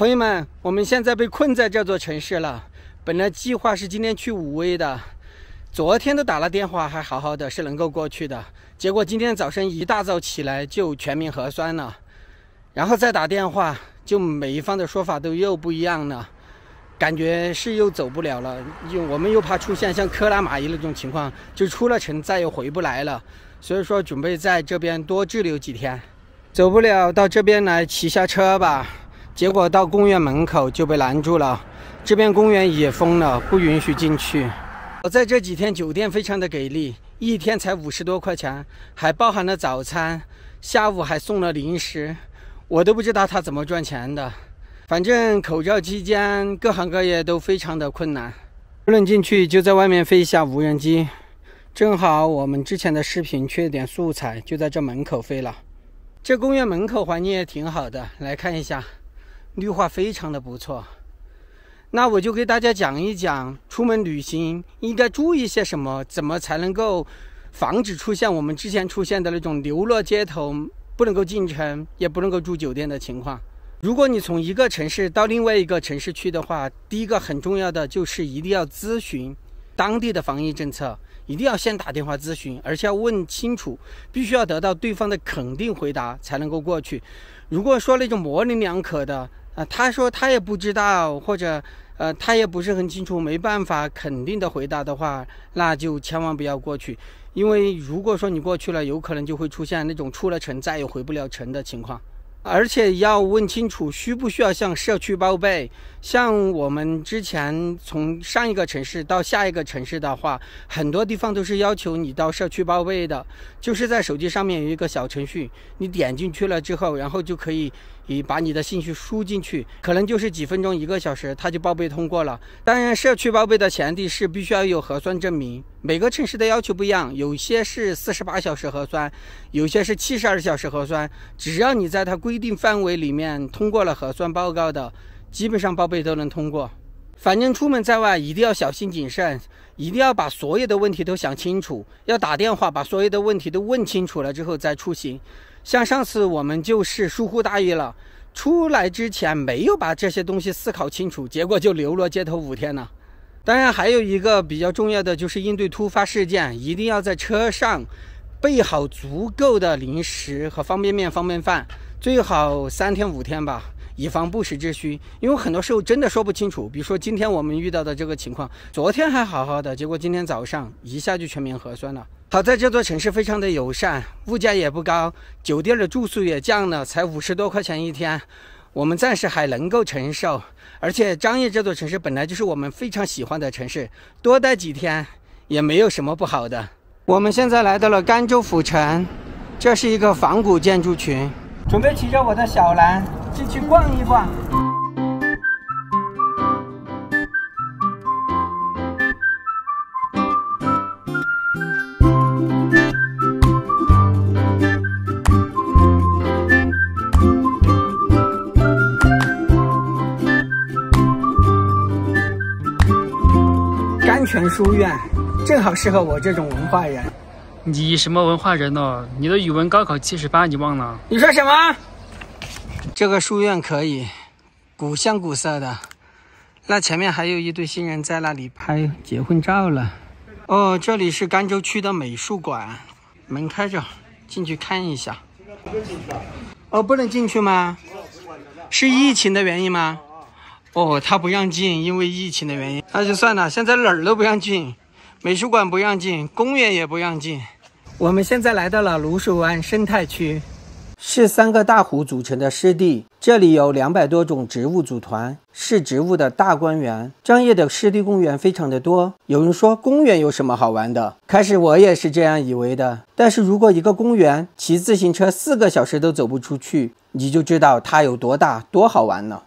朋友们，我们现在被困在这座城市了。本来计划是今天去武威的，昨天都打了电话，还好好的，是能够过去的。结果今天早上一大早起来就全民核酸了，然后再打电话，就每一方的说法都又不一样了，感觉是又走不了了。又我们又怕出现像克拉玛依那种情况，就出了城再也回不来了，所以说准备在这边多滞留几天。走不了，到这边来骑下车吧。结果到公园门口就被拦住了，这边公园也封了，不允许进去。我在这几天酒店非常的给力，一天才五十多块钱，还包含了早餐，下午还送了零食，我都不知道他怎么赚钱的。反正口罩期间各行各业都非常的困难，不能进去就在外面飞一下无人机，正好我们之前的视频缺点素材，就在这门口飞了。这公园门口环境也挺好的，来看一下。绿化非常的不错，那我就给大家讲一讲出门旅行应该注意些什么，怎么才能够防止出现我们之前出现的那种流落街头、不能够进城也不能够住酒店的情况。如果你从一个城市到另外一个城市去的话，第一个很重要的就是一定要咨询当地的防疫政策，一定要先打电话咨询，而且要问清楚，必须要得到对方的肯定回答才能够过去。如果说那种模棱两可的，啊，他说他也不知道，或者，呃，他也不是很清楚，没办法肯定的回答的话，那就千万不要过去，因为如果说你过去了，有可能就会出现那种出了城再也回不了城的情况。而且要问清楚需不需要向社区报备。像我们之前从上一个城市到下一个城市的话，很多地方都是要求你到社区报备的。就是在手机上面有一个小程序，你点进去了之后，然后就可以以把你的信息输进去，可能就是几分钟、一个小时，它就报备通过了。当然，社区报备的前提是必须要有核酸证明。每个城市的要求不一样，有些是四十八小时核酸，有些是七十二小时核酸。只要你在它规定范围里面通过了核酸报告的，基本上报备都能通过。反正出门在外一定要小心谨慎，一定要把所有的问题都想清楚，要打电话把所有的问题都问清楚了之后再出行。像上次我们就是疏忽大意了，出来之前没有把这些东西思考清楚，结果就流落街头五天了。当然，还有一个比较重要的就是应对突发事件，一定要在车上备好足够的零食和方便面、方便饭，最好三天五天吧，以防不时之需。因为很多时候真的说不清楚，比如说今天我们遇到的这个情况，昨天还好好的，结果今天早上一下就全民核酸了。好在这座城市非常的友善，物价也不高，酒店的住宿也降了，才五十多块钱一天。我们暂时还能够承受，而且张掖这座城市本来就是我们非常喜欢的城市，多待几天也没有什么不好的。我们现在来到了甘州府城，这是一个仿古建筑群，准备骑着我的小蓝进去逛一逛。全书院正好适合我这种文化人。你什么文化人呢？你的语文高考七十八，你忘了？你说什么？这个书院可以，古香古色的。那前面还有一对新人在那里拍结婚照了。哦，这里是甘州区的美术馆，门开着，进去看一下。哦，不能进去吗？是疫情的原因吗？哦，他不让进，因为疫情的原因。那就算了，现在哪儿都不让进，美术馆不让进，公园也不让进。我们现在来到了芦水湾生态区，是三个大湖组成的湿地，这里有两百多种植物组团，是植物的大观园。专业的湿地公园非常的多。有人说公园有什么好玩的？开始我也是这样以为的，但是如果一个公园骑自行车四个小时都走不出去，你就知道它有多大多好玩了。